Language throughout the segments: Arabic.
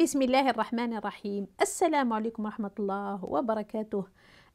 بسم الله الرحمن الرحيم السلام عليكم ورحمة الله وبركاته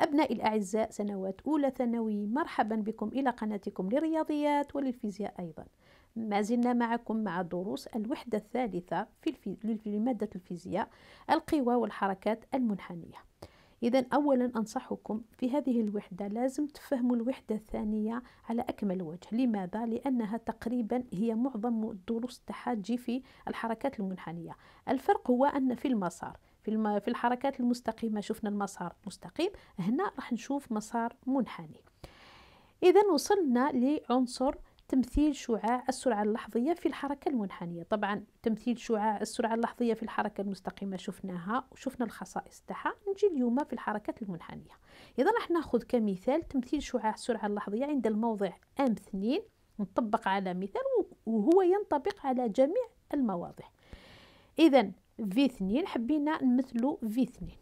أبنائي الأعزاء سنوات أولى ثانوي مرحبا بكم إلى قناتكم للرياضيات وللفيزياء أيضا ما زلنا معكم مع دروس الوحدة الثالثة في الفي... لمادة الفيزياء القوى والحركات المنحنية إذا أولا أنصحكم في هذه الوحدة لازم تفهموا الوحدة الثانية على أكمل وجه لماذا؟ لأنها تقريبا هي معظم الدروس تاعها في الحركات المنحنية الفرق هو أن في المسار في الحركات المستقيمة شفنا المسار مستقيم هنا راح نشوف مسار منحني إذا وصلنا لعنصر تمثيل شعاع السرعة اللحظية في الحركة المنحنية طبعا تمثيل شعاع السرعة اللحظية في الحركة المستقيمة شفناها وشفنا الخصائص تاعها نجي اليوم في الحركة المنحنية إذا راح ناخذ كمثال تمثيل شعاع السرعة اللحظية عند الموضع أم 2 نطبق على مثال وهو ينطبق على جميع المواضع إذا في 2 حبينا نمثلو في 2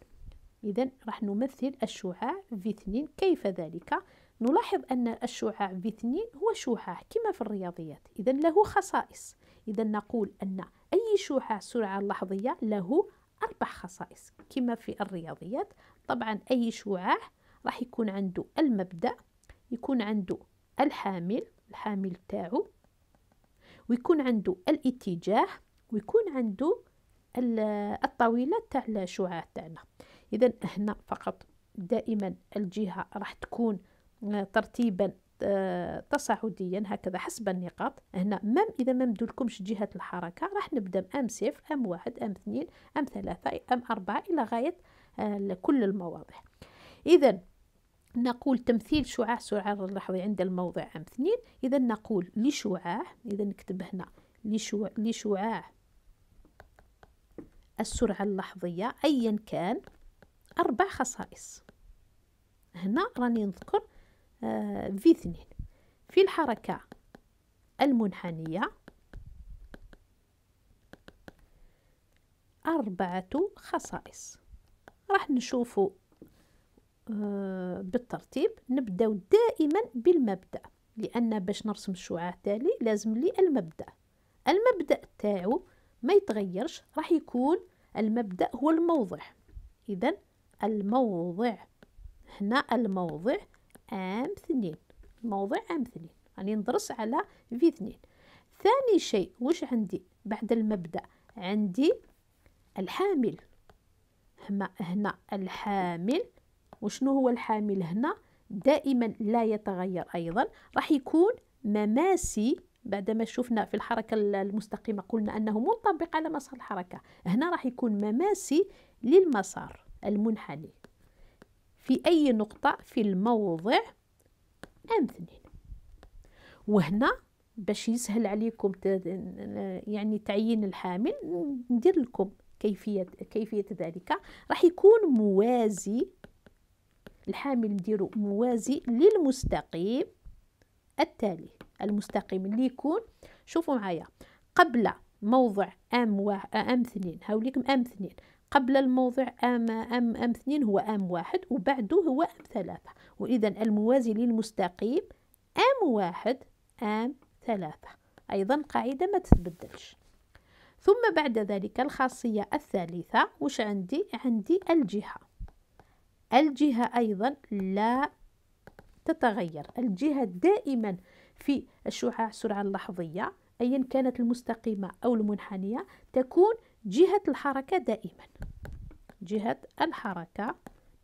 إذا راح نمثل الشعاع في 2 كيف ذلك؟ نلاحظ أن الشعاع V2 هو شعاع كما في الرياضيات إذا له خصائص إذا نقول أن أي شعاع سرعة لحظية له أربع خصائص كما في الرياضيات طبعا أي شعاع راح يكون عنده المبدأ يكون عنده الحامل الحامل تاعو ويكون عنده الاتجاه ويكون عنده الطاولة تاع الشعاع تاعنا إذا هنا فقط دائما الجهة راح تكون ترتيبا آه، تصاعديا هكذا حسب النقاط هنا مام اذا ما مدولكمش جهه الحركه راح نبدا ام صفر ام واحد ام اثنين ام ثلاثه ام اربعه الى غايه آه، كل المواضع اذا نقول تمثيل شعاع سرعة اللحظي عند الموضع ام اثنين اذا نقول لشعاع اذا نكتب هنا لشعاع السرعه اللحظيه ايا كان اربع خصائص هنا راني نذكر آه، في اثنين في الحركة المنحنية أربعة خصائص راح نشوفوا آه، بالترتيب نبداو دائما بالمبدأ لأن باش نرسم الشعاع تالي لازم لي المبدأ المبدأ تاعو ما يتغيرش راح يكون المبدأ هو الموضع إذا الموضع هنا الموضع ام أمثلين موضع ام أمثلين راني يعني ندرس على في اثنين ثاني شيء واش عندي بعد المبدأ عندي الحامل هما هنا الحامل وشنو هو الحامل هنا دائما لا يتغير أيضا راح يكون مماسي بعدما شفنا في الحركة المستقيمة قلنا أنه منطبق على مسار الحركة هنا راح يكون مماسي للمسار المنحني في أي نقطة في الموضع أم اثنين وهنا باش يسهل عليكم يعني تعيين الحامل ندير لكم كيفية كيفية ذلك راح يكون موازي الحامل نديرو موازي للمستقيم التالي المستقيم اللي يكون شوفوا معايا قبل موضع ام و ام اثنين هاوليكم ام اثنين قبل الموضع أم أم أم اثنين هو أم واحد وبعده هو أم ثلاثة وإذا الموازي للمستقيم أم واحد أم ثلاثة أيضا قاعدة ما تتبدلش ثم بعد ذلك الخاصية الثالثة وش عندي؟ عندي الجهة الجهة أيضا لا تتغير الجهة دائما في الشعاع السرعة اللحظية أيا كانت المستقيمة أو المنحنية تكون جهة الحركة دائما جهة الحركة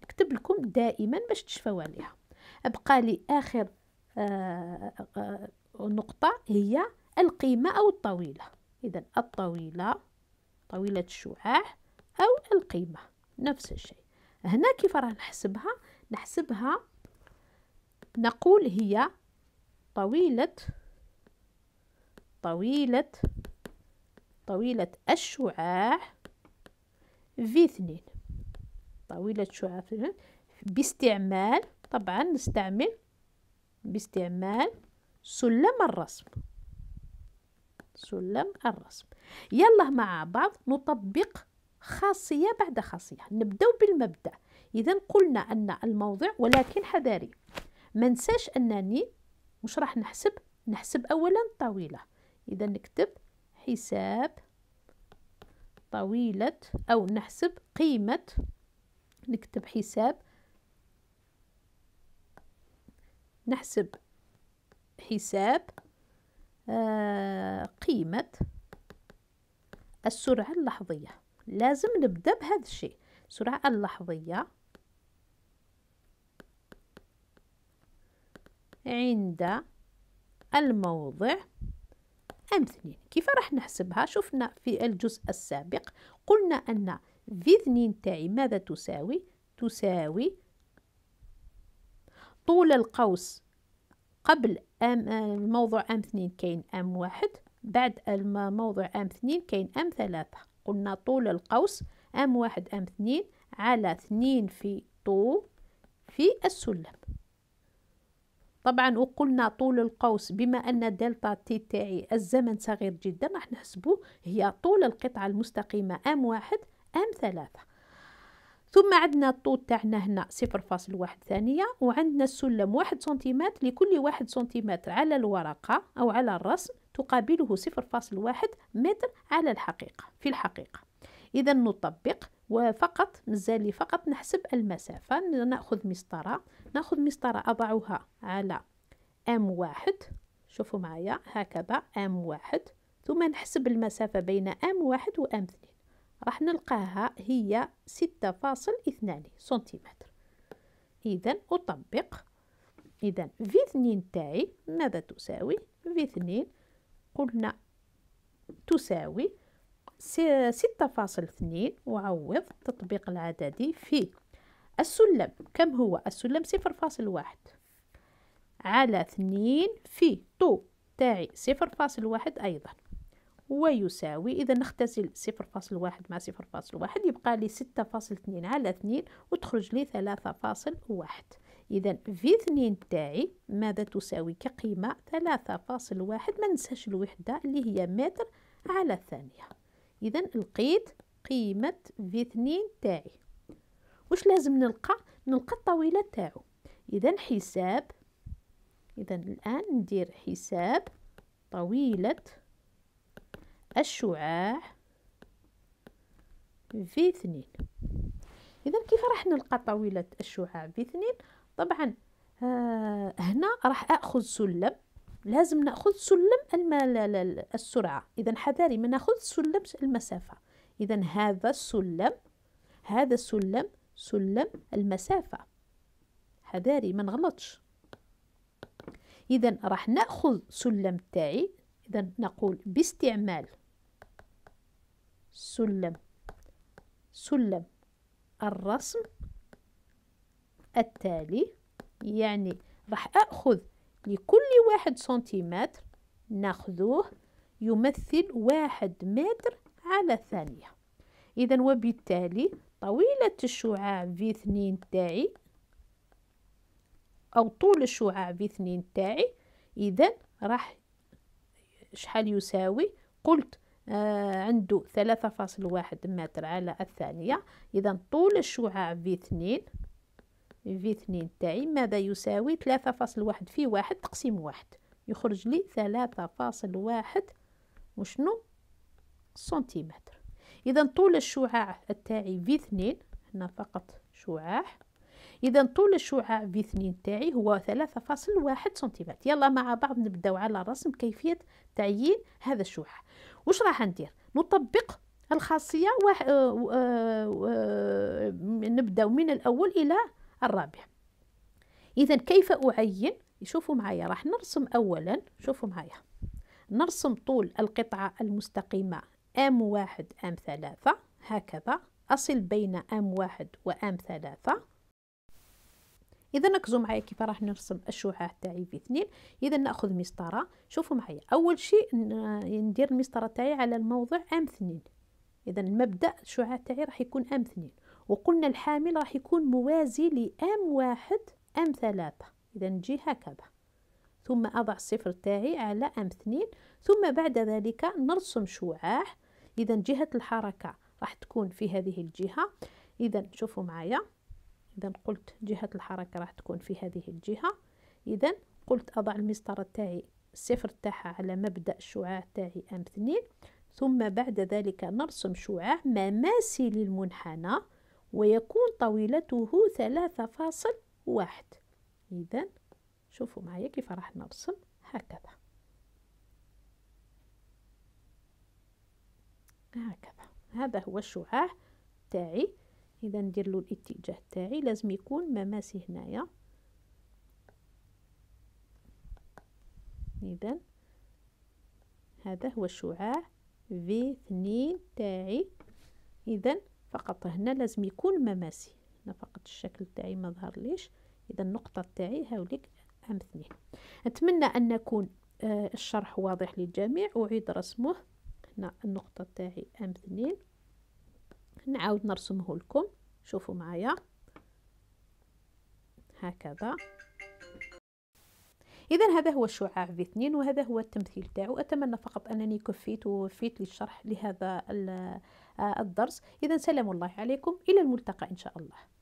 نكتب لكم دائما باش تشفوا عليها بقى لي آخر آآ آه، آآ آه، نقطة هي القيمة أو الطويلة إذا الطويلة طويلة الشعاع أو القيمة نفس الشيء هنا كيف راه نحسبها نحسبها نقول هي طويلة طويلة طويلة الشعاع في اثنين طاولة شعاع باستعمال طبعا نستعمل باستعمال سلم الرسم سلم الرسم يلا مع بعض نطبق خاصية بعد خاصية نبدأ بالمبدأ إذا قلنا أن الموضع ولكن حذاري ما نساش أنني مش راح نحسب نحسب أولا طويلة إذا نكتب حساب طويلة أو نحسب قيمة نكتب حساب نحسب حساب آه، قيمة السرعة اللحظية لازم نبدأ بهذا الشيء السرعة اللحظية عند الموضع أم اثنين كيف راح نحسبها شفنا في الجزء السابق قلنا أن في اثنين تاعي ماذا تساوي تساوي طول القوس قبل أم الموضوع أم اثنين كاين أم واحد بعد الموضوع أم اثنين كاين أم ثلاثة قلنا طول القوس أم واحد أم اثنين على اثنين في طول في السلم طبعا وقلنا طول القوس بما أن دلتا تي تاعي الزمن صغير جدا راح نحسبه هي طول القطعة المستقيمة أم واحد أم ثلاثة ثم عندنا الطول تاعنا هنا صفر فاصل واحد ثانية وعندنا السلم واحد سنتيمتر لكل واحد سنتيمتر على الورقة أو على الرسم تقابله صفر فاصل واحد متر على الحقيقة في الحقيقة إذا نطبق وفقط مازال فقط نحسب المسافة نأخذ مسطرة نأخذ مسطرة أضعها على أم واحد شوفوا معايا هكذا أم واحد ثم نحسب المسافة بين أم واحد وأم ثلاثة راح نلقاها هي ستة فاصل اثنان سنتيمتر إذا أطبق إذا في اثنين تاعي ماذا تساوي في اثنين قلنا تساوي ستة فاصل اثنين وعوض تطبيق العددي في السلم كم هو السلم صفر فاصل واحد على اثنين في طو تاعي صفر فاصل واحد أيضا ويساوي إذا نختزل صفر فاصل واحد مع صفر فاصل واحد يبقى لي ستة فاصل اثنين على اثنين وتخرج لي ثلاثة فاصل واحد إذا في اثنين تاعي ماذا تساوي كقيمة ثلاثة فاصل واحد ما ننساش الوحدة اللي هي متر على الثانية إذا لقيت قيمة في اثنين تاعي واش لازم نلقى نلقى الطويلة تاعو إذا حساب إذا الآن ندير حساب طويلة الشعاع في اثنين اذا كيف راح نلقى طاوله الشعاع في اثنين طبعا آه هنا راح اخذ سلم لازم ناخذ سلم السرعه اذا حذاري ما ناخذ سلم المسافه اذا هذا السلم هذا السلم سلم المسافه حذاري ما نغلطش اذا راح ناخذ سلم تاعي اذا نقول باستعمال سلم سلم الرسم التالي يعني راح أخذ لكل واحد سنتيمتر ناخذوه يمثل واحد متر على ثانية إذا وبالتالي طويلة الشعاع في اثنين تاعي أو طول الشعاع في اثنين تاعي إذا راح شحال يساوي قلت آه، عنده ثلاثة فاصل واحد متر على الثانية إذا طول الشعاع في اثنين في اثنين تاعي ماذا يساوي ثلاثة فاصل واحد في واحد تقسيم واحد يخرج لي ثلاثة فاصل واحد وشنو سنتيمتر إذا طول الشعاع تاعي في اثنين هنا فقط شعاع إذا طول الشعاع في اثنين تاعي هو ثلاثة فاصل واحد سنتيمتر يلا مع بعض نبداو على رسم كيفية تعيين هذا الشعاع واش راح ندير نطبق الخاصيه واح... آه، آه، آه، نبداو من الاول الى الرابع اذا كيف اعين شوفوا معايا راح نرسم اولا شوفوا معايا نرسم طول القطعه المستقيمه ام واحد ام ثلاثة هكذا أصل بين أم واحد وأم ثلاثة اذا ركزوا معايا كيف راح نرسم الشعاع تاعي في اثنين اذا ناخذ مسطره شوفوا معايا، اول شيء ندير المسطره تاعي على الموضع ام اثنين اذا المبدا الشعاع تاعي راح يكون ام اثنين وقلنا الحامل راح يكون موازي لام واحد ام ثلاثة اذا نجي هكذا ثم اضع الصفر تاعي على ام اثنين ثم بعد ذلك نرسم شعاع اذا جهه الحركه راح تكون في هذه الجهه اذا شوفوا معايا إذا قلت جهة الحركة راح تكون في هذه الجهة إذا قلت أضع المسطرة تاعي صفر تاعها على مبدأ الشعاع تاعي أم اثنين ثم بعد ذلك نرسم شعاع مماسي للمنحنى ويكون طويلته ثلاثة فاصل واحد إذا شوفوا معايا كيف راح نرسم هكذا هكذا هذا هو الشعاع تاعي اذا ندير له الاتجاه تاعي لازم يكون مماسي هنايا اذا هذا هو الشعاع في اثنين تاعي اذا فقط هنا لازم يكون مماسي هنا فقط الشكل تاعي ما ظهر ليش اذا النقطه تاعي هاوليك ام اثنين اتمنى ان يكون آه، الشرح واضح للجميع اعيد رسمه هنا النقطه تاعي ام اثنين نعاود نرسمه لكم شوفوا معايا هكذا اذا هذا هو الشعاع في 2 وهذا هو التمثيل تاعو اتمنى فقط انني كفيت ووفيت للشرح لهذا آه، الدرس اذا سلام الله عليكم الى الملتقى ان شاء الله